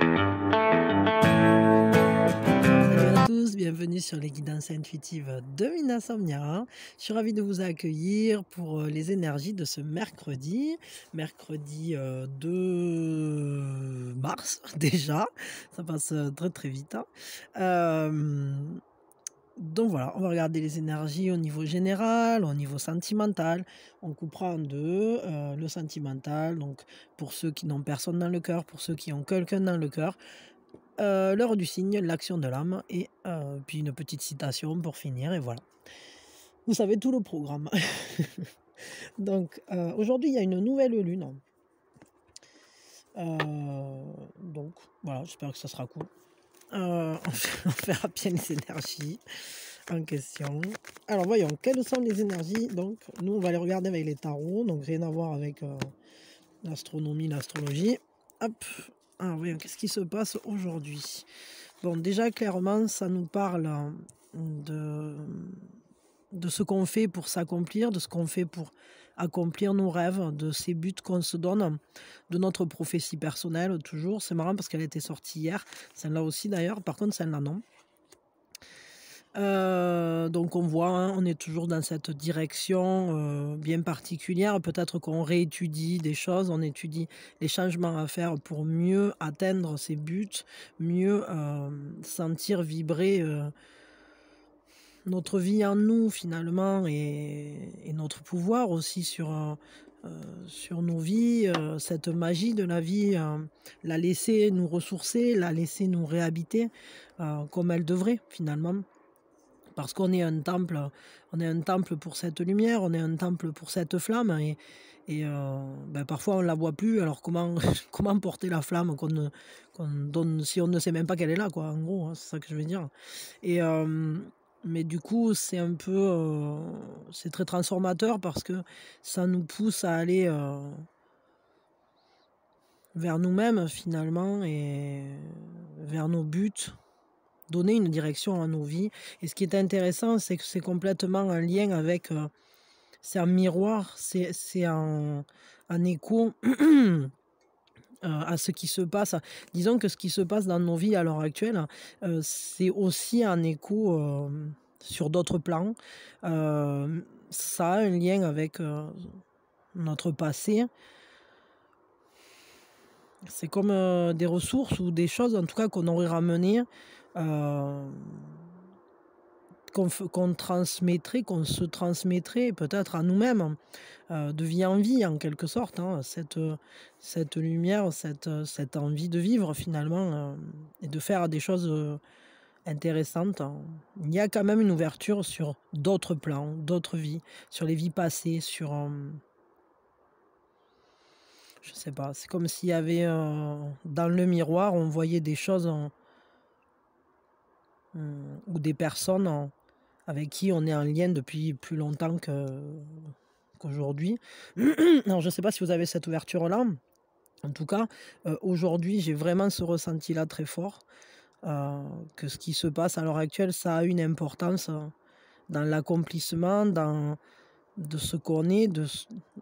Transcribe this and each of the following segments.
à tous, bienvenue sur les guidances intuitives de Minasomnia. Je suis ravie de vous accueillir pour euh, les énergies de ce mercredi, mercredi 2 euh, mars déjà, ça passe euh, très très vite. Hein donc voilà, on va regarder les énergies au niveau général, au niveau sentimental. On coupera en deux euh, le sentimental, donc pour ceux qui n'ont personne dans le cœur, pour ceux qui ont quelqu'un dans le cœur. Euh, l'heure du signe, l'action de l'âme, et euh, puis une petite citation pour finir, et voilà. Vous savez tout le programme. donc aujourd'hui, il y a une nouvelle lune. donc voilà, j'espère que ça sera cool. Euh, on verra bien les énergies en question. Alors voyons, quelles sont les énergies Donc nous on va les regarder avec les tarots, donc rien à voir avec euh, l'astronomie, l'astrologie. Hop, ah, voyons, qu'est-ce qui se passe aujourd'hui Bon déjà clairement ça nous parle euh, de, de ce qu'on fait pour s'accomplir, de ce qu'on fait pour accomplir nos rêves, de ces buts qu'on se donne, de notre prophétie personnelle toujours. C'est marrant parce qu'elle était sortie hier, celle-là aussi d'ailleurs, par contre celle-là non. Euh, donc on voit, hein, on est toujours dans cette direction euh, bien particulière. Peut-être qu'on réétudie des choses, on étudie les changements à faire pour mieux atteindre ces buts, mieux euh, sentir vibrer notre vie en nous finalement et, notre pouvoir aussi sur, euh, sur nos vies, euh, cette magie de la vie, euh, la laisser nous ressourcer, la laisser nous réhabiter comme elle devrait finalement. Parce qu'on est un temple, on est un temple pour cette lumière, on est un temple pour cette flamme et, et ben, parfois on la voit plus. Alors comment comment porter la flamme si on ne sait même pas qu'elle est là quoi. En gros, hein, c'est ça que je veux dire. Et mais du coup, c'est un peu. Euh, c'est très transformateur parce que ça nous pousse à aller euh, vers nous-mêmes finalement et vers nos buts, donner une direction à nos vies. Et ce qui est intéressant, c'est que c'est complètement un lien avec. Euh, c'est un miroir, c'est un un écho Euh, à ce qui se passe. Disons que ce qui se passe dans nos vies à l'heure actuelle, euh, c'est aussi un écho euh, sur d'autres plans. ça a un lien avec notre passé. C'est comme des ressources ou des choses, en tout cas, qu'on aurait ramenées. Euh, qu'on transmettrait, qu'on se transmettrait peut-être à nous-mêmes, hein, euh, de vie en vie en quelque sorte, hein, cette, euh, cette lumière, cette, euh, cette envie de vivre finalement et de faire des choses intéressantes. Hein. Il y a quand même une ouverture sur d'autres plans, d'autres vies, sur les vies passées, sur... je sais pas, c'est comme s'il y avait dans le miroir, on voyait des choses... ou des personnes en, avec qui on est en lien depuis plus longtemps qu'aujourd'hui. Alors, je ne sais pas si vous avez cette ouverture-là. En tout cas, euh, aujourd'hui, j'ai vraiment ce ressenti-là très fort, euh, que ce qui se passe à l'heure actuelle, ça a une importance euh, dans l'accomplissement, dans de ce qu'on est, de,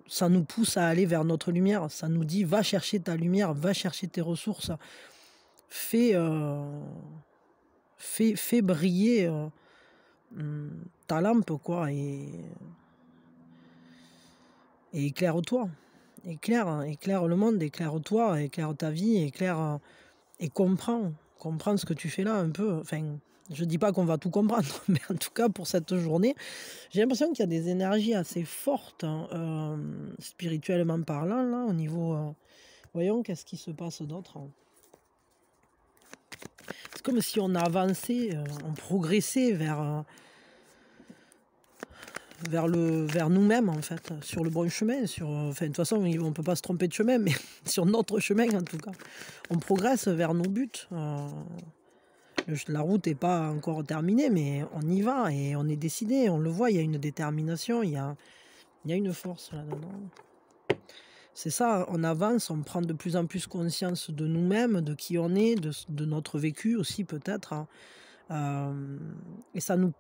ça nous pousse à aller vers notre lumière, ça nous dit va chercher ta lumière, va chercher tes ressources, fais, fais, fais briller Hmm, ta lampe, quoi, et, éclaire-toi. Éclaire, éclaire le monde, éclaire-toi, éclaire ta vie, éclaire et comprends, comprends ce que tu fais là un peu. Enfin, je dis pas qu'on va tout comprendre, mais en tout cas pour cette journée, j'ai l'impression qu'il y a des énergies assez fortes, hein, euh, spirituellement parlant, là, au niveau. Euh, voyons qu'est-ce qui se passe d'autre. Hein comme si on avançait, euh, on progressait vers, euh, vers, le, vers nous-mêmes, en fait, sur le bon chemin. Sur, euh, enfin, de toute façon, on ne peut pas se tromper de chemin, mais sur notre chemin, en tout cas. On progresse vers nos buts. la route n'est pas encore terminée, mais on y va et on est décidé. On le voit, il y a une détermination, il y il y a une force là-dedans. C'est ça, on hein, avance, on prend de plus en plus conscience de nous-mêmes, de qui on est, de, notre vécu aussi peut-être. Hein. et ça nous,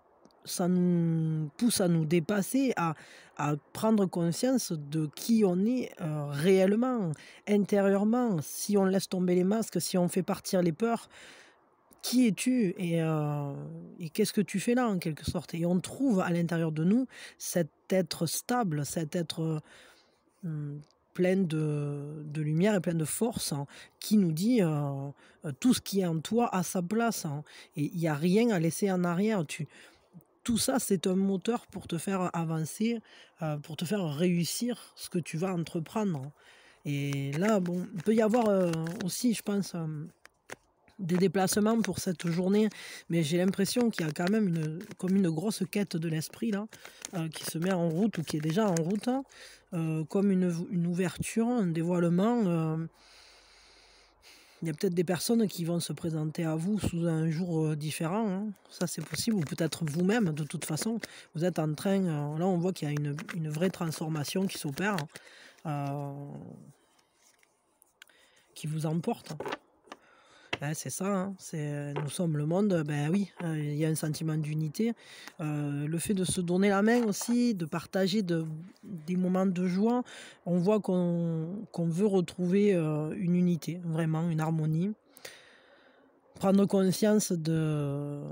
ça nous pousse à nous dépasser, à, à prendre conscience de qui on est euh, réellement, intérieurement. Si on laisse tomber les masques, si on fait partir les peurs, qui es-tu et, euh, et qu'est-ce que tu fais là en quelque sorte Et on trouve à l'intérieur de nous cet être stable, cet être pleine de, lumière et pleine de force, hein, qui nous dit euh, euh, tout ce qui est en toi a sa place. Hein. et il n'y a rien à laisser en arrière. Tu, tout ça, c'est un moteur pour te faire avancer, euh, pour te faire réussir ce que tu vas entreprendre. Hein. Et là, bon, il peut y avoir aussi, je pense, des déplacements pour cette journée, mais j'ai l'impression qu'il y a quand même une, comme une grosse quête de l'esprit là, qui se met en route ou qui est déjà en route, euh, comme une, ouverture, un dévoilement. Euh, il y a peut-être des personnes qui vont se présenter à vous sous un jour euh, différent. Hein. Ça, c'est possible. Ou peut-être vous-même, de toute façon. Vous êtes en train. là, on voit qu'il y a une, vraie transformation qui s'opère, qui vous emporte. Hein, c'est ça, hein. euh, nous sommes le monde, ben oui, hein, il y a un sentiment d'unité. Euh, le fait de se donner la main aussi, de partager de, des moments de joie, on voit qu'on, veut retrouver euh, une unité, vraiment, une harmonie. Prendre conscience de,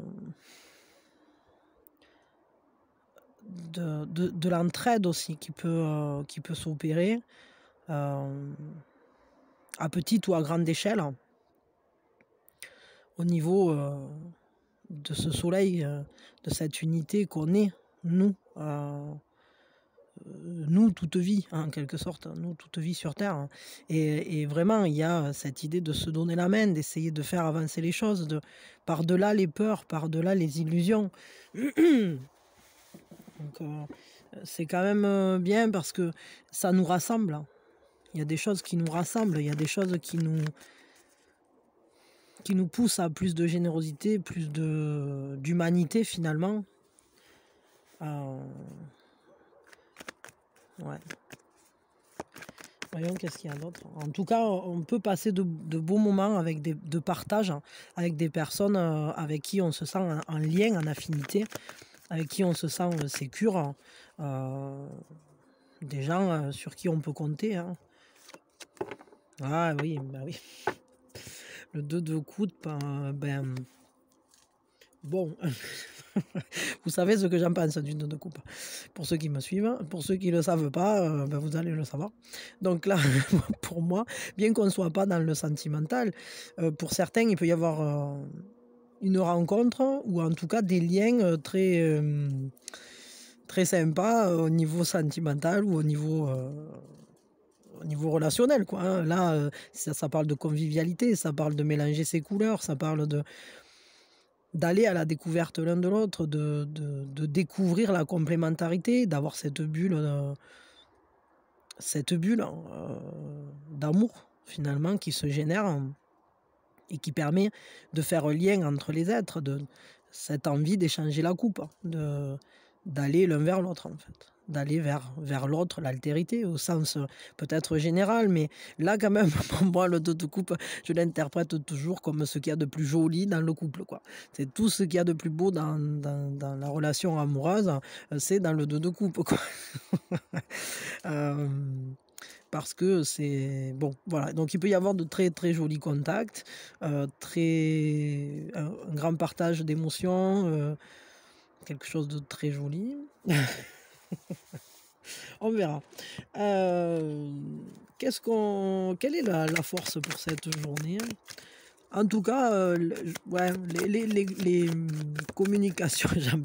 de, l'entraide aussi qui peut, qui peut s'opérer à petite ou à grande échelle au niveau euh, de ce soleil, euh, de cette unité qu'on est, nous, euh, nous, toute vie, hein, en quelque sorte, hein, nous, toute vie sur Terre. Et, vraiment, il y a cette idée de se donner la main, d'essayer de faire avancer les choses, de, par-delà les peurs, par-delà les illusions. c'est quand même bien parce que ça nous rassemble. Il y a des choses qui nous rassemblent, il y a des choses qui nous, qui nous pousse à plus de générosité, plus de d'humanité finalement. Euh, Voyons qu'est-ce qu'il y a d'autre. En tout cas, on peut passer de, beaux moments avec des, de partage hein, avec des personnes euh, avec qui on se sent en, lien, en affinité, avec qui on se sent euh, sécure, hein. des gens sur qui on peut compter. Hein. Ah oui, bah oui. Le deux de coupe, ben, bon, vous savez ce que j'en pense du de coupe. Pour ceux qui me suivent, pour ceux qui ne le savent pas, euh, ben, vous allez le savoir. Donc là, pour moi, bien qu'on ne soit pas dans le sentimental, euh, pour certains, il peut y avoir euh, une rencontre ou en tout cas des liens très, très sympas au niveau sentimental ou au niveau au niveau relationnel. Quoi, hein. Là, euh, ça, parle de convivialité, ça parle de mélanger ses couleurs, ça parle de d'aller à la découverte l'un de l'autre, de, de, découvrir la complémentarité, d'avoir cette bulle, euh, cette bulle euh, d'amour finalement qui se génère et qui permet de faire un lien entre les êtres, de cette envie d'échanger la coupe, hein, de d'aller l'un vers l'autre en fait d'aller vers, vers l'autre, l'altérité, au sens euh, peut-être général, mais là quand même, pour moi, le dos de coupe je l'interprète toujours comme ce qu'il y a de plus joli dans le couple. quoi. C'est tout ce qu'il y a de plus beau dans, la relation amoureuse, euh, c'est dans le dos de coupe Quoi. Euh, parce que c'est bon voilà donc il peut y avoir de très très jolis contacts très un, grand partage d'émotions quelque chose de très joli. On verra. Euh, qu'est-ce qu'on, quelle est la, force pour cette journée En tout cas, euh, les, communications, j'en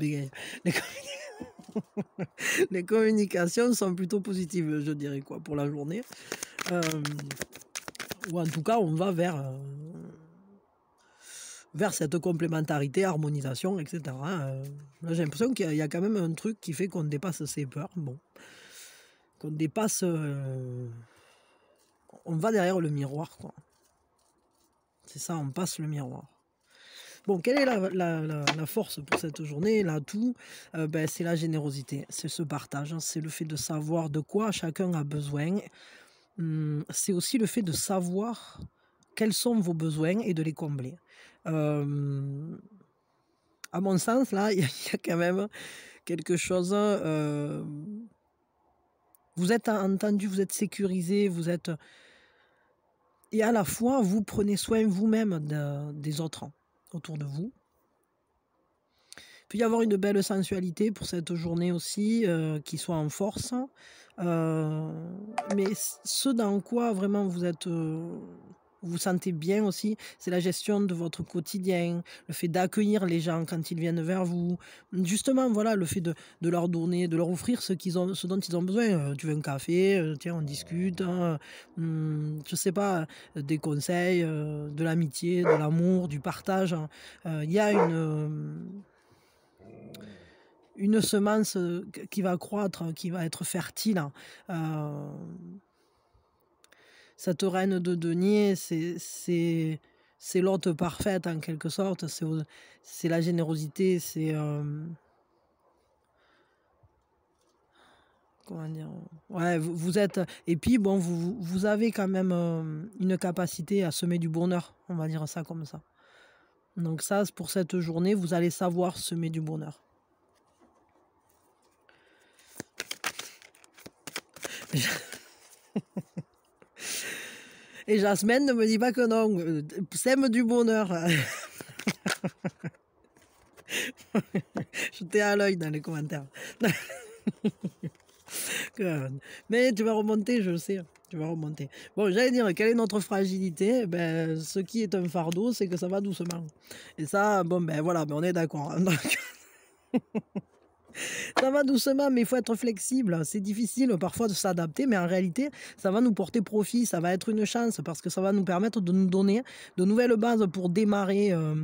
les, communications sont plutôt positives, je dirais quoi, pour la journée. Euh, ou en tout cas, on va vers vers cette complémentarité, harmonisation, etc. Hein. Là, j'ai l'impression qu'il y, a quand même un truc qui fait qu'on dépasse ses peurs, bon, qu'on dépasse, euh, on va derrière le miroir, quoi. C'est ça, on passe le miroir. Bon, quelle est la, force pour cette journée L'atout, euh, ben, c'est la générosité, c'est ce partage, hein. c'est le fait de savoir de quoi chacun a besoin. Hum, c'est aussi le fait de savoir quels sont vos besoins et de les combler à mon sens, là, il y, a quand même quelque chose. vous êtes entendu, vous êtes sécurisé, vous êtes. Et à la fois, vous prenez soin vous-même des autres autour de vous. Il peut y avoir une belle sensualité pour cette journée aussi, euh, qui soit en force. Euh, mais ce dans quoi vraiment vous êtes euh, vous vous sentez bien aussi, c'est la gestion de votre quotidien, le fait d'accueillir les gens quand ils viennent vers vous. Justement, voilà, le fait de, de leur donner, de leur offrir ce, qu'ils ont, ce dont ils ont besoin. Euh, tu veux un café, euh, tiens, on discute, hein. hum, je sais pas, euh, des conseils, de l'amitié, de l'amour, du partage. Hein. Il y a une une semence qui va croître, qui va être fertile. Hein cette reine de denier, c'est l'hôte parfaite en quelque sorte. C'est la générosité, c'est. Comment dire Ouais, vous, êtes. Et puis, bon, vous, vous avez quand même une capacité à semer du bonheur, on va dire ça comme ça. Donc, ça, pour cette journée, vous allez savoir semer du bonheur. Et Jasmine ne me dit pas que non. Euh, sème du bonheur. Je t'ai à l'œil dans les commentaires. Mais tu vas remonter, je sais. Tu vas remonter. Bon, j'allais dire, quelle est notre fragilité ben, Ce qui est un fardeau, c'est que ça va doucement. Et ça, bon, ben voilà, ben, on est d'accord. Hein, ça va doucement, mais il faut être flexible. C'est difficile parfois de s'adapter, mais en réalité, ça va nous porter profit, ça va être une chance parce que ça va nous permettre de nous donner de nouvelles bases pour démarrer. Euh.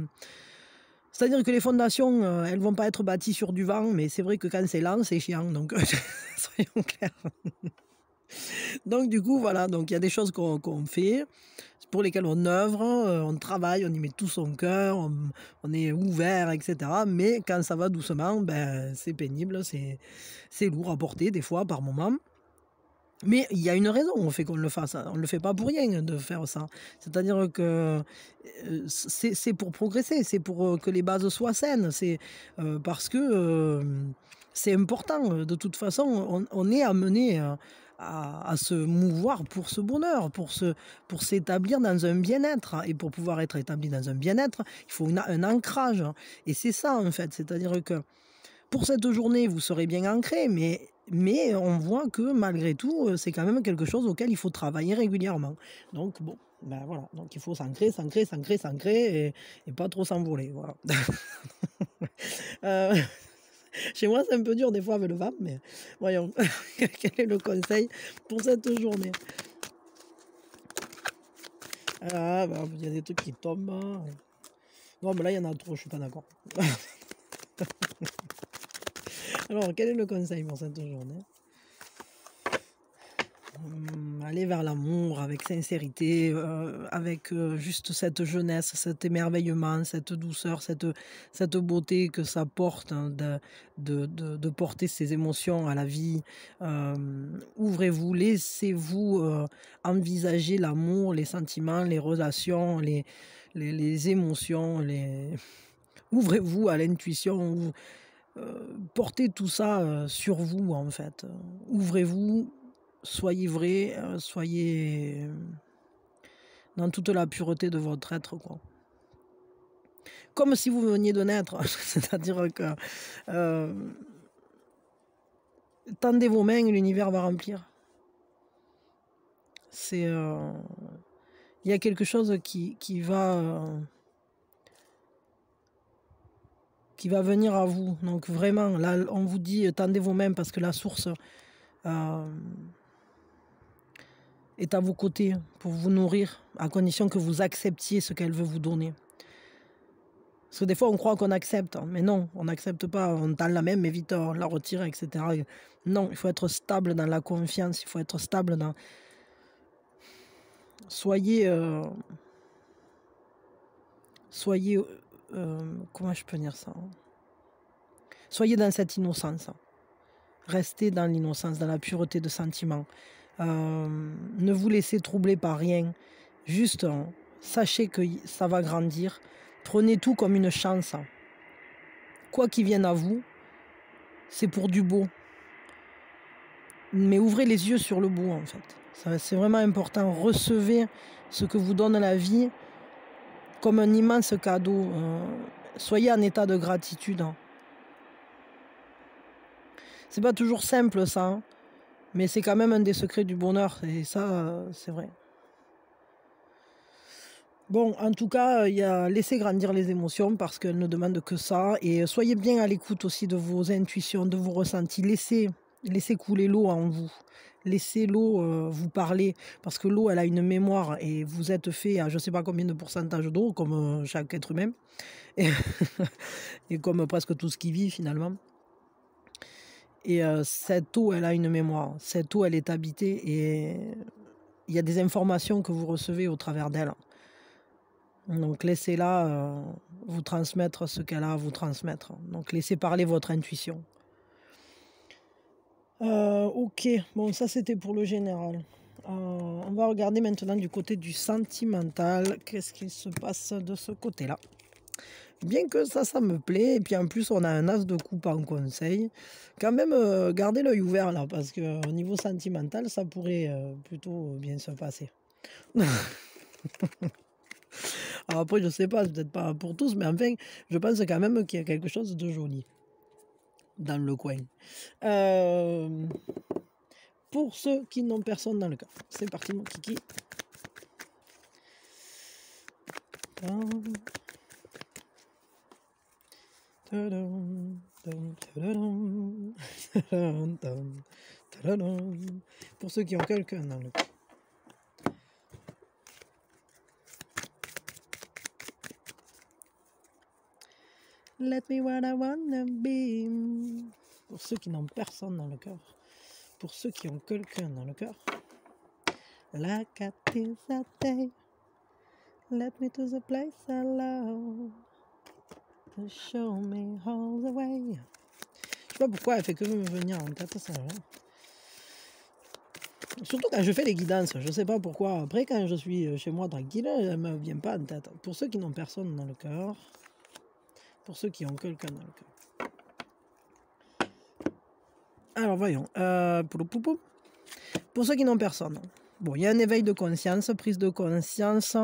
C'est-à-dire que les fondations, elles euh, elles vont pas être bâties sur du vent, mais c'est vrai que quand c'est lent, c'est chiant. Donc, soyons clairs. donc, du coup, voilà. Donc, il y a des choses qu'on fait pour lesquels on œuvre, euh, on travaille, on y met tout son cœur, on, est ouvert, etc. Mais quand ça va doucement, ben, c'est pénible, c'est lourd à porter des fois, par moment. Mais il y a une raison on fait qu'on le fasse. Hein. On ne le fait pas pour rien de faire ça. C'est-à-dire que euh, c'est pour progresser, c'est pour euh, que les bases soient saines. C'est parce que c'est important. De toute façon, on, on est amené à, se mouvoir pour ce bonheur, pour se, pour s'établir dans un bien-être. Et pour pouvoir être établi dans un bien-être, il faut un ancrage. Et c'est ça en fait, c'est-à-dire que pour cette journée, vous serez bien ancré, mais mais on voit que malgré tout, euh, c'est quand même quelque chose auquel il faut travailler régulièrement. Donc bon, ben voilà, donc il faut s'ancrer, s'ancrer, s'ancrer, s'ancrer et, pas trop s'envoler. Voilà. Euh, Chez moi, c'est un peu dur des fois avec le VAM, mais voyons, quel est le conseil pour cette journée Ah, bah, il y a des trucs qui tombent. Hein. Non, mais là, il y en a trop, je suis pas d'accord. Alors, quel est le conseil pour cette journée vers l'amour avec sincérité, euh, avec euh, juste cette jeunesse, cet émerveillement, cette douceur, cette, cette beauté que ça porte hein, de, porter ses émotions à la vie. Euh, ouvrez-vous, laissez-vous envisager l'amour, les sentiments, les relations, les, les, les émotions. Les... Ouvrez-vous à l'intuition. Portez tout ça sur vous en fait. Ouvrez-vous, soyez vrai, euh, soyez euh, dans toute la pureté de votre être, quoi. Comme si vous veniez de naître, c'est-à-dire que euh, tendez vos mains, et l'univers va remplir. C'est, il y a quelque chose qui, va, qui va venir à vous. Donc vraiment, là, on vous dit tendez vos mains parce que la source est à vos côtés pour vous nourrir, à condition que vous acceptiez ce qu'elle veut vous donner. Parce que des fois, on croit qu'on accepte, hein, mais non, on n'accepte pas, on tend la même, mais vite, on la retire, etc. Non, il faut être stable dans la confiance, il faut être stable dans... Soyez... Euh, soyez... Euh, comment je peux dire ça hein. Soyez dans cette innocence. Restez dans l'innocence, dans la pureté de sentiment. Euh, ne vous laissez troubler par rien. Juste, hein, sachez que ça va grandir. Prenez tout comme une chance. Quoi qu'il vienne à vous, c'est pour du beau. Mais ouvrez les yeux sur le beau, en fait. C'est vraiment important. Recevez ce que vous donne la vie comme un immense cadeau. Euh, soyez en état de gratitude. Hein. C'est pas toujours simple, ça. Hein. Mais c'est quand même un des secrets du bonheur, et ça, euh, c'est vrai. Bon, en tout cas, euh, il y a laissez grandir les émotions parce qu'elles ne demandent que ça. Et euh, soyez bien à l'écoute aussi de vos intuitions, de vos ressentis. Laissez, laissez couler l'eau en vous. Laissez l'eau vous parler parce que l'eau, elle a une mémoire et vous êtes fait à je ne sais pas combien de pourcentage d'eau, comme chaque être humain et comme presque tout ce qui vit finalement. Et cette eau, elle a une mémoire. Cette eau, elle est habitée et il y a des informations que vous recevez au travers d'elle. Donc laissez-la vous transmettre ce qu'elle a à vous transmettre. Donc laissez parler votre intuition. ok, bon ça c'était pour le général. Euh, on va regarder maintenant du côté du sentimental. Qu'est-ce qui se passe de ce côté-là Bien que ça, ça me plaît. Et puis en plus, on a un as de coupe en conseil. Quand même, euh, gardez l'œil ouvert là, parce qu'au euh, niveau sentimental, ça pourrait euh, plutôt bien se passer. Alors après, je sais pas, peut-être pas pour tous, mais enfin, je pense quand même qu'il y a quelque chose de joli dans le coin. pour ceux qui n'ont personne dans le cas, c'est parti mon kiki. Pour ceux qui ont quelqu'un dans le... Let me what I wanna be. Pour ceux qui n'ont personne dans le cœur. Pour ceux qui ont quelqu'un dans le cœur. la a Let me to the place I to show Je sais pas pourquoi elle fait que me venir en tête, hein. Surtout quand je fais les guidances, je sais pas pourquoi. Après, quand je suis euh, chez moi tranquille, elle me vient pas en tête. Pour ceux qui n'ont personne dans le cœur, pour ceux qui ont quelqu'un dans le cœur. Alors voyons. Euh, pour ceux qui n'ont personne. Bon, il y a un éveil de conscience, prise de conscience.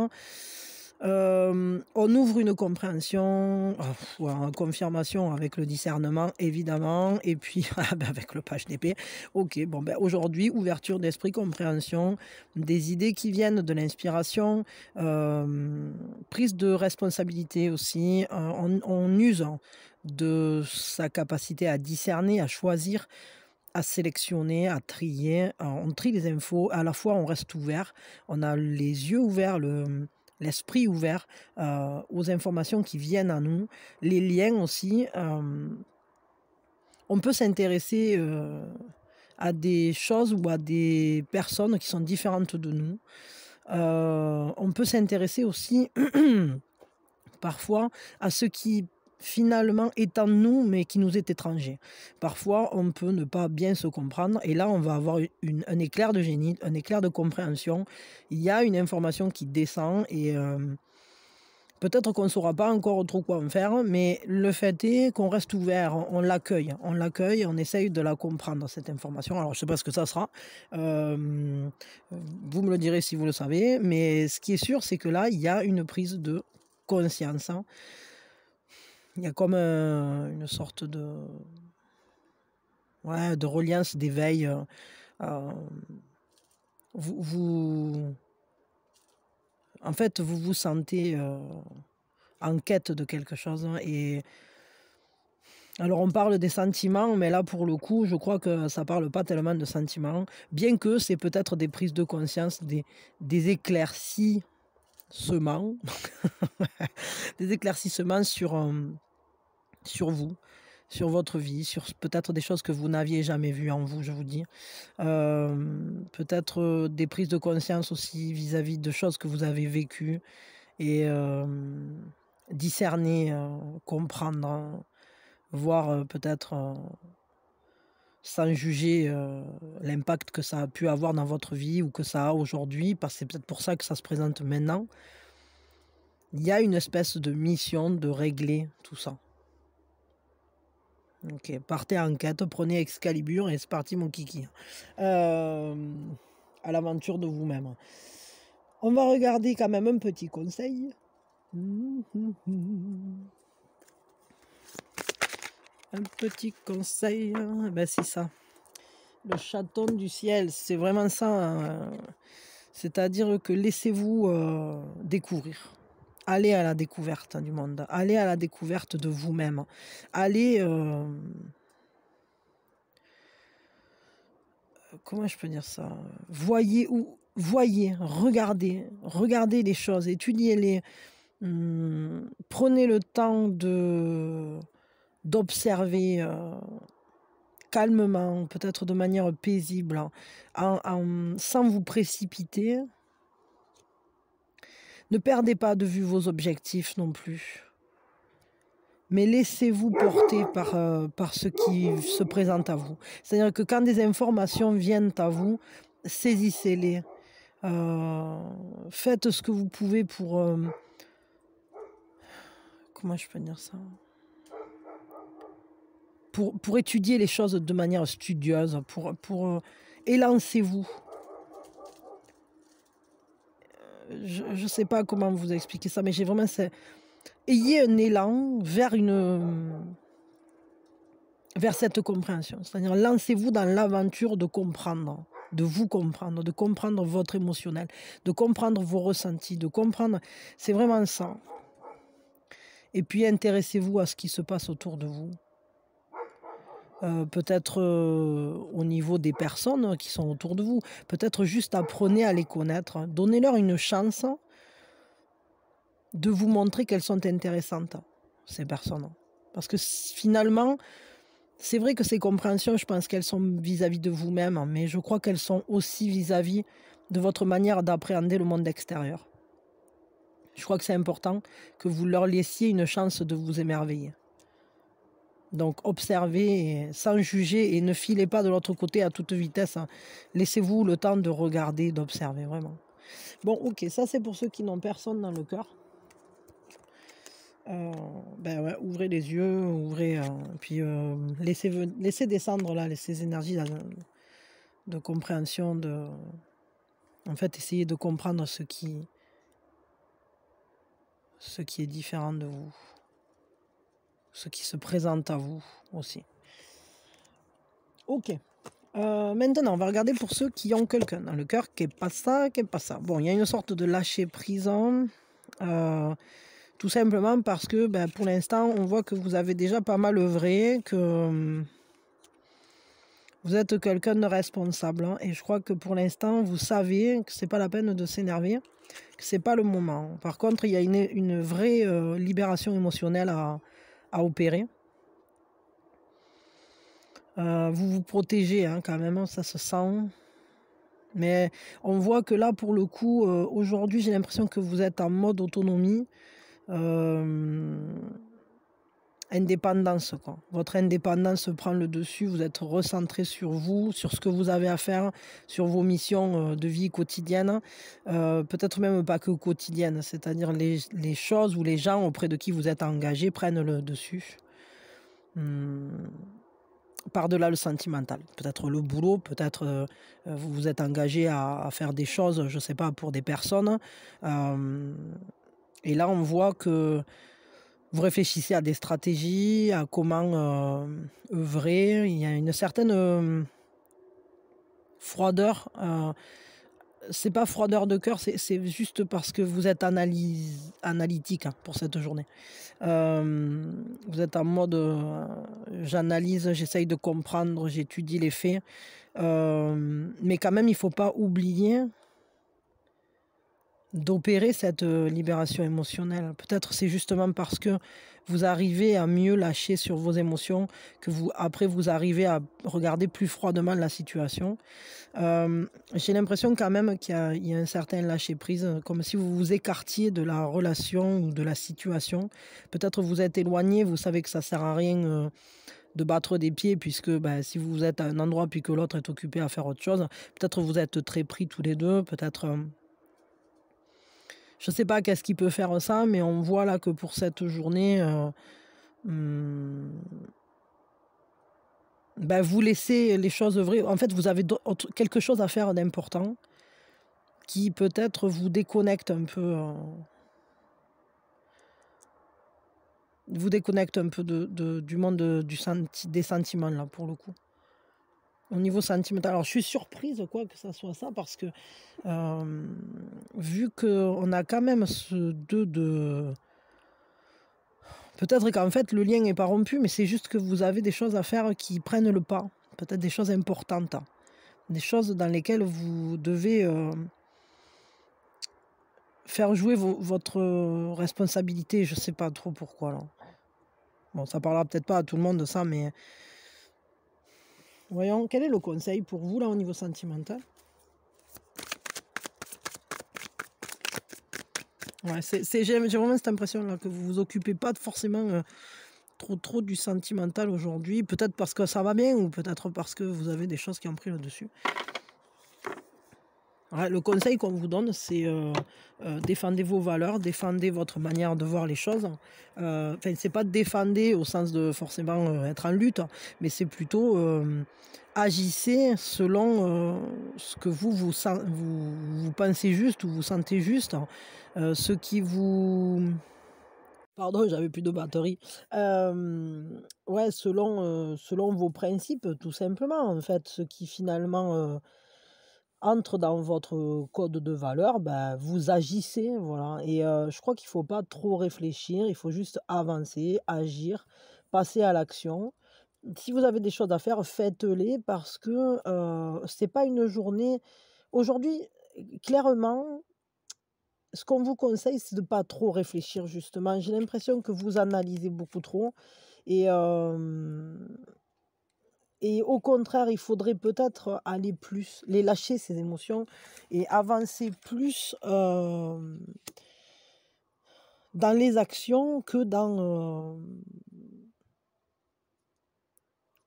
Euh, on ouvre une compréhension, euh, ou confirmation avec le discernement, évidemment, et puis ah ben, avec le PHDP. Ok, bon, ben, aujourd'hui, ouverture d'esprit, compréhension, des idées qui viennent de l'inspiration, euh, prise de responsabilité aussi. en usant de sa capacité à discerner, à choisir à sélectionner, à trier, on trie les infos, à la fois on reste ouvert, on a les yeux ouverts, le, l'esprit ouvert aux informations qui viennent à nous, les liens aussi. on peut s'intéresser à des choses ou à des personnes qui sont différentes de nous. on peut s'intéresser aussi parfois à ce qui finalement étant nous, mais qui nous est étranger. Parfois, on peut ne pas bien se comprendre, et là, on va avoir un éclair de génie, un éclair de compréhension. Il y a une information qui descend, et euh, peut-être qu'on ne saura pas encore trop quoi en faire, mais le fait est qu'on reste ouvert, on l'accueille, on l'accueille, on essaye de la comprendre, cette information. Alors, je ne sais pas ce que ça sera, euh, vous me le direz si vous le savez, mais ce qui est sûr, c'est que là, il y a une prise de conscience. Hein il y a comme euh, une sorte de, de reliance, d'éveil. Euh, euh, vous, vous, en fait, vous vous sentez en quête de quelque chose. Hein, et alors, on parle des sentiments, mais là, pour le coup, je crois que ça parle pas tellement de sentiments, bien que c'est peut-être des prises de conscience, des éclaircies des éclaircissements sur, euh, sur vous, sur votre vie, sur peut-être des choses que vous n'aviez jamais vues en vous, je vous dis. peut-être euh, des prises de conscience aussi vis-à-vis de choses que vous avez vécues et discerner, euh, comprendre, voir peut-être sans juger euh, l'impact que ça a pu avoir dans votre vie ou que ça a aujourd'hui, parce que c'est peut-être pour ça que ça se présente maintenant, il y a une espèce de mission de régler tout ça. Ok, partez en quête, prenez Excalibur et c'est parti mon kiki. Euh, à l'aventure de vous-même. On va regarder quand même un petit conseil. Un petit conseil, hein. ben, c'est ça. Le chaton du ciel, c'est vraiment ça. Euh, c'est-à-dire que laissez-vous euh, découvrir. Allez à la découverte hein, du monde. Allez à la découverte de vous-même. Allez... Euh, comment je peux dire ça Voyez ou Voyez, regardez, regardez les choses, étudiez-les. Hum, prenez le temps de d'observer euh, calmement, peut-être de manière paisible, sans vous précipiter. Ne perdez pas de vue vos objectifs non plus. Mais laissez-vous porter par, euh, par ce qui se présente à vous. C'est-à-dire que quand des informations viennent à vous, saisissez-les. Euh, faites ce que vous pouvez pour... comment je peux dire ça pour, pour étudier les choses de manière studieuse, pour, pour euh, élancez-vous. Euh, je ne sais pas comment vous expliquer ça, mais j'ai vraiment... Ayez un élan vers une vers cette compréhension. C'est-à-dire, lancez-vous dans l'aventure de comprendre, de vous comprendre, de comprendre votre émotionnel, de comprendre vos ressentis, de comprendre. C'est vraiment ça. Et puis, intéressez-vous à ce qui se passe autour de vous. Euh, peut-être euh, au niveau des personnes qui sont autour de vous, peut-être juste apprenez à les connaître, donnez-leur une chance de vous montrer qu'elles sont intéressantes, ces personnes. Parce que finalement, c'est vrai que ces compréhensions, je pense qu'elles sont vis-à-vis de vous-même, mais je crois qu'elles sont aussi vis à -vis de votre manière d'appréhender le monde extérieur. Je crois que c'est important que vous leur laissiez une chance de vous émerveiller. Donc observez sans juger et ne filez pas de l'autre côté à toute vitesse. Hein. Laissez-vous le temps de regarder, d'observer vraiment. Bon, ok, ça c'est pour ceux qui n'ont personne dans le cœur. Euh, ben ouvrez les yeux, ouvrez, euh, puis euh, laissez, laissez, descendre là ces énergies de compréhension, de, en fait, essayez de comprendre ce qui, ce qui est différent de vous ce qui se présente à vous aussi. Ok. Euh, maintenant, on va regarder pour ceux qui ont quelqu'un dans le cœur qui n'est pas ça, qui n'est pas ça. Bon, il y a une sorte de lâcher prison hein. euh, tout simplement parce que ben, pour l'instant, on voit que vous avez déjà pas mal œuvré, que hum, vous êtes quelqu'un de responsable. Hein. et je crois que pour l'instant, vous savez que ce n'est pas la peine de s'énerver, que n'est pas le moment. Par contre, il y a une, une vraie euh, libération émotionnelle à, à opérer. Euh, vous vous protégez hein, quand même, hein, ça se sent. Mais on voit que là, pour le coup, euh, aujourd'hui, j'ai l'impression que vous êtes en mode autonomie. Euh, indépendance. Quoi. Votre indépendance prend le dessus, vous êtes recentré sur vous, sur ce que vous avez à faire, sur vos missions euh, de vie quotidienne, euh, peut-être même pas que quotidienne, c'est-à-dire les, les, choses ou les gens auprès de qui vous êtes engagé prennent le dessus. Hmm. par-delà le sentimental. Peut-être le boulot, peut-être euh, vous vous êtes engagé à, faire des choses, je ne sais pas, pour des personnes. et là, on voit que vous réfléchissez à des stratégies, à comment euh, œuvrer. Il y a une certaine euh, froideur. Euh, c'est pas froideur de cœur, c'est juste parce que vous êtes analyse, analytique hein, pour cette journée. Euh, vous êtes en mode j'analyse, j'essaye de comprendre, j'étudie les faits. mais quand même, il faut pas oublier d'opérer cette euh, libération émotionnelle. Peut-être c'est justement parce que vous arrivez à mieux lâcher sur vos émotions que vous après vous arrivez à regarder plus froidement la situation. J'ai l'impression quand même qu'il y, a un certain lâcher prise, comme si vous vous écartiez de la relation ou de la situation. Peut-être vous êtes éloigné, vous savez que ça sert à rien. Euh, de battre des pieds, puisque ben, si vous êtes à un endroit puis que l'autre est occupé à faire autre chose, peut-être vous êtes très pris tous les deux, peut-être je ne sais pas qu'est-ce qui peut faire ça, mais on voit là que pour cette journée, euh, hmm, bah, vous laissez les choses vraies. En fait, vous avez quelque chose à faire d'important qui peut-être vous déconnecte un peu. Euh, vous déconnecte un peu de, du monde euh, du des sentiments, là, pour le coup au niveau sentimental. Alors je suis surprise quoi que ça soit ça parce que vu qu'on a quand même ce deux de... Peut-être qu'en fait le lien n'est pas rompu mais c'est juste que vous avez des choses à faire qui prennent le pas. Peut-être des choses importantes. Des choses dans lesquelles vous devez faire jouer votre responsabilité. Je sais pas trop pourquoi Bon ça parlera peut-être pas à tout le monde de ça mais... Voyons, quel est le conseil pour vous là au niveau sentimental c'est, j'ai, vraiment cette impression là que vous vous occupez pas forcément euh, trop trop du sentimental aujourd'hui. Peut-être parce que ça va bien ou peut-être parce que vous avez des choses qui ont pris là-dessus. Le conseil qu'on vous donne, c'est euh, euh, défendez vos valeurs, défendez votre manière de voir les choses. Euh, enfin, c'est pas défendez au sens de forcément être en lutte, mais c'est plutôt agissez selon ce que vous vous, pensez juste ou vous sentez juste, ce qui vous Pardon, j'avais plus de batterie. ouais, selon, selon vos principes, tout simplement, en fait, ce qui finalement entre dans votre code de valeur, ben, vous agissez. Voilà. Et euh, je crois qu'il ne faut pas trop réfléchir, il faut juste avancer, agir, passer à l'action. Si vous avez des choses à faire, faites-les parce que euh, c'est pas une journée. Aujourd'hui, clairement, ce qu'on vous conseille, c'est de ne pas trop réfléchir, justement. J'ai l'impression que vous analysez beaucoup trop. Et euh, et au contraire, il faudrait peut-être aller plus, les lâcher, ces émotions, et avancer plus euh, dans les actions que dans... Euh,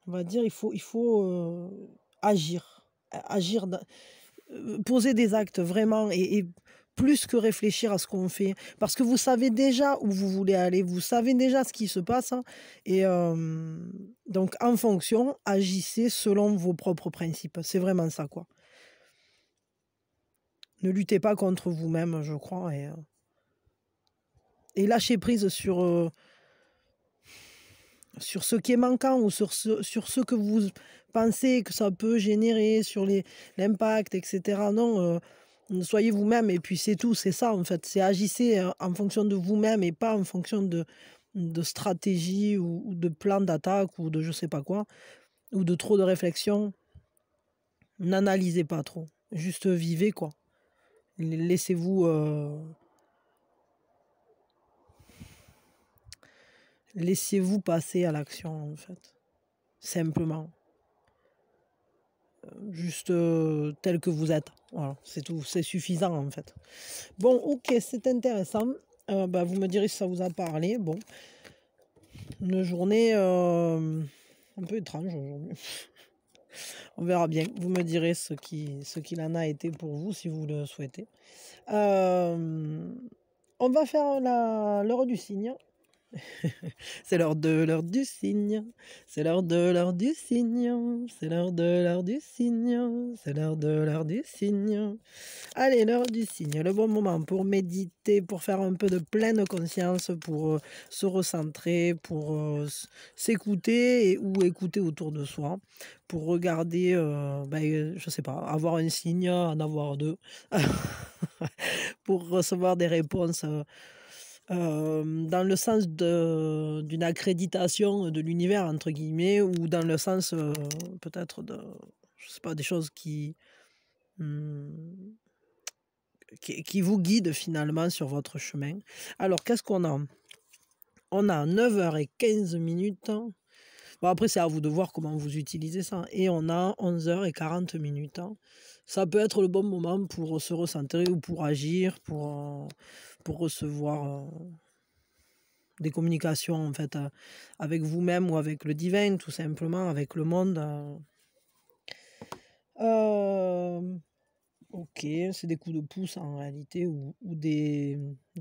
on va dire, il faut, il faut euh, agir. Agir, poser des actes vraiment et plus que réfléchir à ce qu'on fait. Parce que vous savez déjà où vous voulez aller, vous savez déjà ce qui se passe. Hein. Et euh, donc, en fonction, agissez selon vos propres principes. C'est vraiment ça, quoi. Ne luttez pas contre vous-même, je crois. Et, euh, lâchez prise sur, euh, sur ce qui est manquant ou sur ce, sur ce que vous pensez que ça peut générer, sur l'impact, etc. Non soyez vous-même et puis c'est tout, c'est ça en fait. C'est agissez euh, en fonction de vous-même et pas en fonction de, de stratégie ou, de plan d'attaque ou de je sais pas quoi, ou de trop de réflexion. N'analysez pas trop, juste vivez quoi. Laissez-vous. Euh, laissez-vous passer à l'action en fait. Simplement juste tel que vous êtes. Voilà, c'est tout, c'est suffisant en fait. Bon, ok, c'est intéressant. Euh, bah, vous me direz si ça vous a parlé. Bon, une journée euh, un peu étrange aujourd'hui. On verra bien. Vous me direz ce ce qu'il en a été pour vous si vous le souhaitez. Euh, on va faire l'heure du signe c'est l'heure de l'heure du signe, C'est l'heure de l'heure du signe, C'est l'heure de l'heure du signe, C'est l'heure de l'heure du signe. Allez, l'heure du signe, Le bon moment pour méditer, pour faire un peu de pleine conscience, pour euh, se recentrer, pour euh, s'écouter ou écouter autour de soi, pour regarder, je euh, ne ben, je sais pas, avoir un signe, en avoir deux, pour recevoir des réponses euh, dans le sens d'une accréditation de l'univers, entre guillemets, ou dans le sens euh, peut-être de, je sais pas, des choses qui, hmm, qui, qui, vous guident finalement sur votre chemin. Alors, qu'est-ce qu'on a On a 9h15 minutes. Bon, après, c'est à vous de voir comment vous utilisez ça. Et on a 11h40 minutes ça peut être le bon moment pour euh, se recentrer ou pour agir, pour, euh, pour recevoir euh, des communications en fait avec vous-même ou avec le divin, tout simplement, avec le monde. ok, c'est des coups de pouce en réalité ou, des,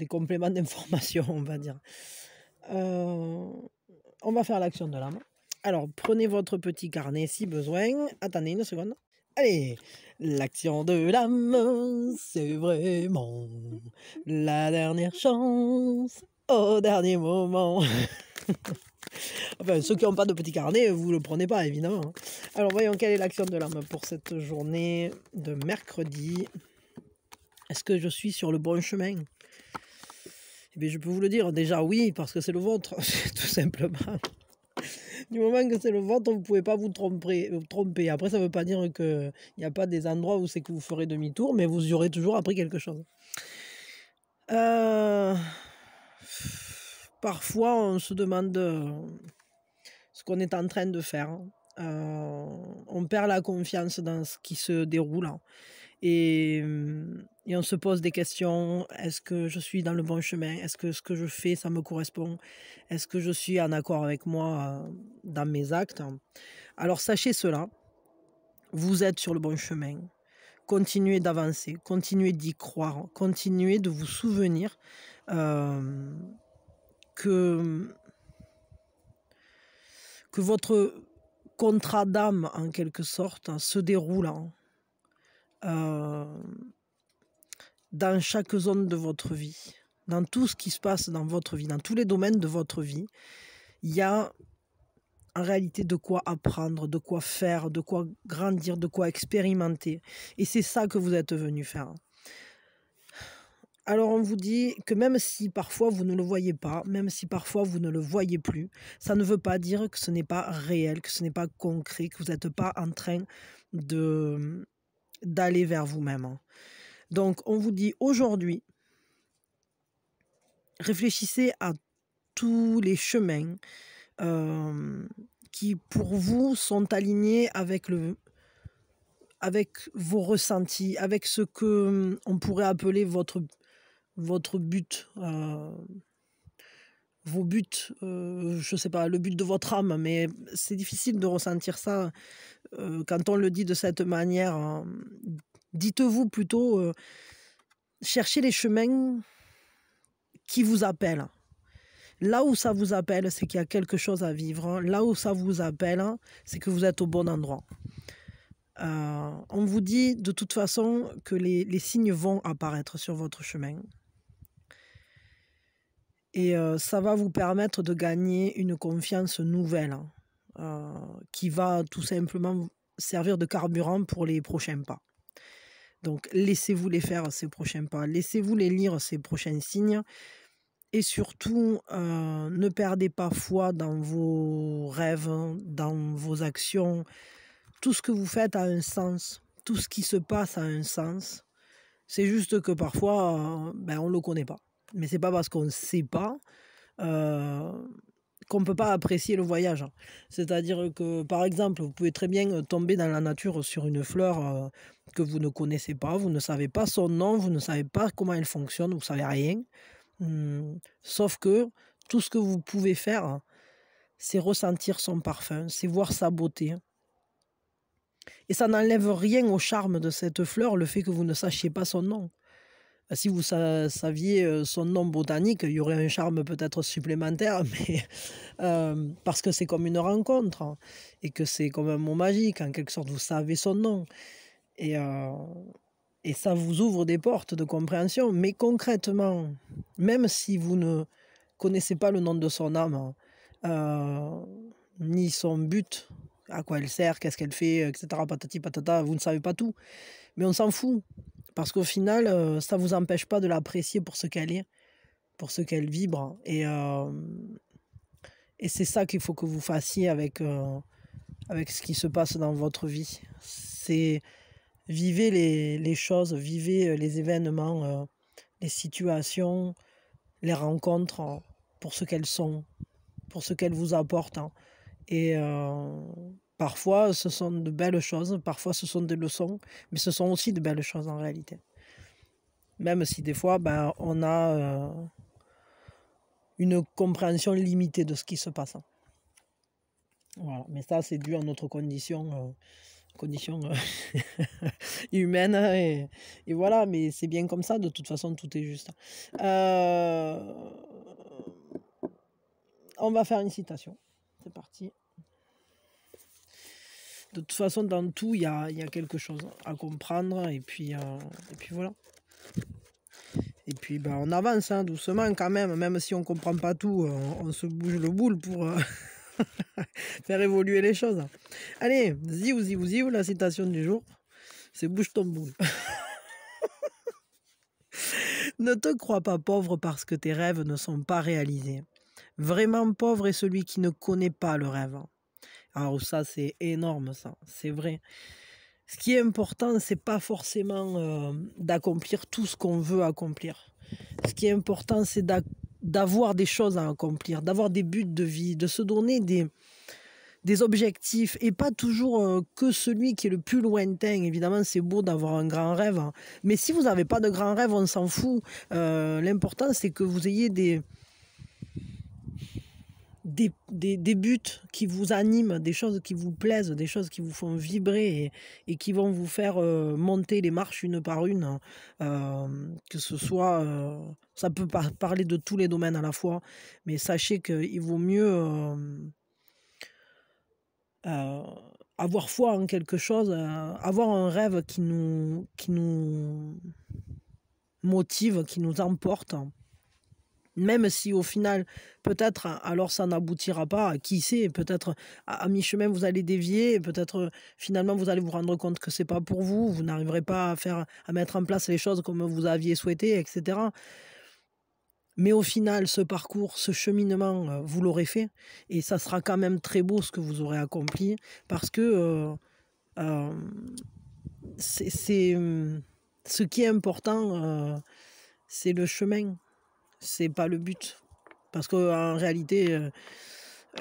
compléments d'information, on va dire. on va faire l'action de l'âme. Alors, prenez votre petit carnet si besoin. Attendez une seconde. Allez, L'action de l'âme, c'est vraiment la dernière chance au dernier moment. enfin, ceux qui n'ont pas de petit carnet, vous ne le prenez pas, évidemment. Hein. Alors, voyons quelle est l'action de l'âme pour cette journée de mercredi. Est-ce que je suis sur le bon chemin Eh bien, je peux vous le dire, déjà oui, parce que c'est le vôtre, tout simplement du moment que c'est le vôtre, vous ne pouvez pas vous tromper. Euh, Après, ça ne veut pas dire qu'il n'y a pas des endroits où c'est que vous ferez demi-tour, mais vous y aurez toujours appris quelque chose. Euh, parfois, on se demande euh, ce qu'on est en train de faire. Hein. On perd la confiance dans ce qui se déroule. Hein. Et, on se pose des questions. Est-ce que je suis dans le bon chemin Est-ce que ce que je fais, ça me correspond Est-ce que je suis en accord avec moi dans mes actes Alors sachez cela. Vous êtes sur le bon chemin. Continuez d'avancer, continuez d'y croire, continuez de vous souvenir que, que votre contrat d'âme, en quelque sorte, se déroule hein. Euh, dans chaque zone de votre vie, dans tout ce qui se passe dans votre vie, dans tous les domaines de votre vie, il y a en réalité de quoi apprendre, de quoi faire, de quoi grandir, de quoi expérimenter. Et c'est ça que vous êtes venu faire. Alors on vous dit que même si parfois vous ne le voyez pas, même si parfois vous ne le voyez plus, ça ne veut pas dire que ce n'est pas réel, que ce n'est pas concret, que vous n'êtes pas en train de, d'aller vers vous-même. Hein. Donc, on vous dit aujourd'hui, réfléchissez à tous les chemins euh, qui, pour vous, sont alignés avec le avec vos ressentis, avec ce que on pourrait appeler votre, votre but, euh, vos buts, je euh, je sais pas, le but de votre âme, mais c'est difficile de ressentir ça euh, quand on le dit de cette manière. Hein. Dites-vous plutôt, euh, cherchez les chemins qui vous appellent. Là où ça vous appelle, c'est qu'il y a quelque chose à vivre. Hein. Là où ça vous appelle, hein, c'est que vous êtes au bon endroit. on vous dit de toute façon que les signes vont apparaître sur votre chemin. Et euh, ça va vous permettre de gagner une confiance nouvelle euh, qui va tout simplement servir de carburant pour les prochains pas. Donc laissez-vous les faire ces prochains pas, laissez-vous les lire ces prochains signes et surtout euh, ne perdez pas foi dans vos rêves, dans vos actions. Tout ce que vous faites a un sens, tout ce qui se passe a un sens. C'est juste que parfois, ben, on ne le connaît pas mais c'est pas parce qu'on ne sait pas euh, qu'on peut pas apprécier le voyage. C'est-à-dire que, par exemple, vous pouvez très bien euh, tomber dans la nature sur une fleur euh, que vous ne connaissez pas, vous ne savez pas son nom, vous ne savez pas comment elle fonctionne, vous savez rien. Hum, sauf que tout ce que vous pouvez faire, c'est ressentir son parfum, c'est voir sa beauté. Et ça n'enlève rien au charme de cette fleur, le fait que vous ne sachiez pas son nom. Bah, si vous saviez euh, son nom botanique, il y aurait un charme peut-être supplémentaire, mais euh, parce que c'est comme une rencontre hein, et que c'est comme un mot magique. En quelque sorte, vous savez son nom. Et, euh, et ça vous ouvre des portes de compréhension. Mais concrètement, même si vous ne connaissez pas le nom de son âme, hein, ni son but, à quoi elle sert, qu'est-ce qu'elle fait, etc., patati patata, vous ne savez pas tout. Mais on s'en fout. Parce qu'au final, ça euh, ça vous empêche pas de l'apprécier pour ce qu'elle est, pour ce qu'elle vibre. Et, euh, et c'est ça qu'il faut que vous fassiez avec, euh, avec ce qui se passe dans votre vie. C'est vivez les, les, choses, vivez les événements, les situations, les rencontres hein, pour ce qu'elles sont, pour ce qu'elles vous apportent. Hein. Et Parfois, ce sont de belles choses, parfois, ce sont des leçons, mais ce sont aussi de belles choses en réalité. Même si des fois, ben, on a euh, une compréhension limitée de ce qui se passe. Mais ça, c'est dû à notre condition. Euh, condition euh, humaine hein, et, voilà mais c'est bien comme ça de toute façon tout est juste on va faire une citation c'est parti de toute façon, dans tout, il y a, quelque chose à comprendre. Et puis, euh, et puis voilà. Et puis, ben, on avance hein, doucement quand même. Même si on ne comprend pas tout, euh, on, se bouge le boule pour euh, faire évoluer les choses. Allez, ziou, ziou, ziou, la citation du jour. C'est bouge ton boule. ne te crois pas pauvre parce que tes rêves ne sont pas réalisés. Vraiment pauvre est celui qui ne connaît pas le rêve. Alors ah, oh, ça, c'est énorme, ça, c'est vrai. Ce qui est important, c'est pas forcément euh, d'accomplir tout ce qu'on veut accomplir. Ce qui est important, c'est d'avoir des choses à accomplir, d'avoir des buts de vie, de se donner des, des objectifs et pas toujours euh, que celui qui est le plus lointain. Évidemment, c'est beau d'avoir un grand rêve, hein, mais si vous n'avez pas de grand rêve, on s'en fout. Euh, l'important, c'est que vous ayez des, des, des, buts qui vous animent, des choses qui vous plaisent, des choses qui vous font vibrer et, qui vont vous faire euh, monter les marches une par une. Hein. Euh, que ce soit, euh, ça peut pas parler de tous les domaines à la fois, mais sachez qu'il vaut mieux avoir foi en quelque chose, avoir un rêve qui nous, qui nous motive, qui nous emporte. Hein. Même si au final, peut-être, alors ça n'aboutira pas, qui sait, peut-être à, mi-chemin vous allez dévier, peut-être finalement vous allez vous rendre compte que c'est pas pour vous, vous n'arriverez pas à faire, à mettre en place les choses comme vous aviez souhaité, etc. Mais au final, ce parcours, ce cheminement, euh, vous l'aurez fait. Et ça sera quand même très beau ce que vous aurez accompli. Parce que euh, euh, c'est hum, ce qui est important, c'est le chemin c'est pas le but. Parce qu'en réalité, euh,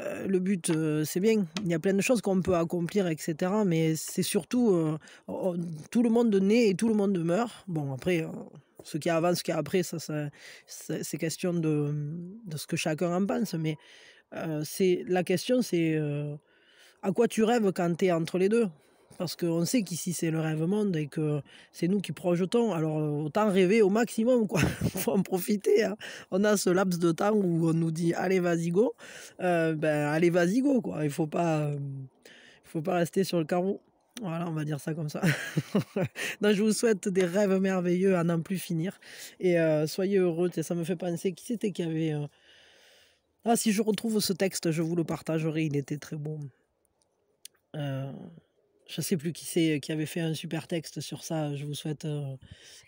euh, le but, euh, c'est bien. Il y a plein de choses qu'on peut accomplir, etc. Mais c'est surtout, oh, tout le monde naît et tout le monde meurt. Bon, après, ce qui avance avant, ce qui a après, ça, c'est question de, de, ce que chacun en pense. Mais c'est la question, c'est à quoi tu rêves quand tu es entre les deux parce qu'on sait qu'ici c'est le rêve monde et que c'est nous qui projetons. Alors euh, autant rêver au maximum, quoi. faut en profiter. Hein. On a ce laps de temps où on nous dit allez vas-y go, euh, ben allez vas-y go, quoi. Il faut euh, faut pas rester sur le carreau. Voilà, on va dire ça comme ça. Donc, je vous souhaite des rêves merveilleux à n'en plus finir. Et soyez heureux. ça me fait penser qui c'était qui avait. Ah, si je retrouve ce texte, je vous le partagerai. Il était très bon. Euh, je ne sais plus qui c'est qui avait fait un super texte sur ça. Je vous souhaite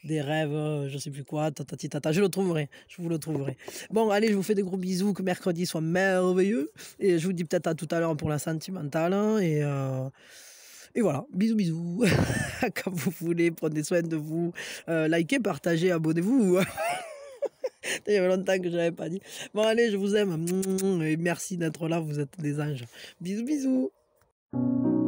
des rêves, Je je sais plus quoi, tata, tata. Je le trouverai, je vous le trouverai. Bon, allez, je vous fais des gros bisous. Que mercredi soit merveilleux. Et je vous dis peut-être à tout à l'heure pour la sentimentale. Hein, et, et voilà, bisous, bisous. Comme vous voulez, prenez soin de vous. likez, partagez, abonnez-vous. Il y a longtemps que je l'avais pas dit. Bon, allez, je vous aime. Et merci d'être là, vous êtes des anges. Bisous, bisous.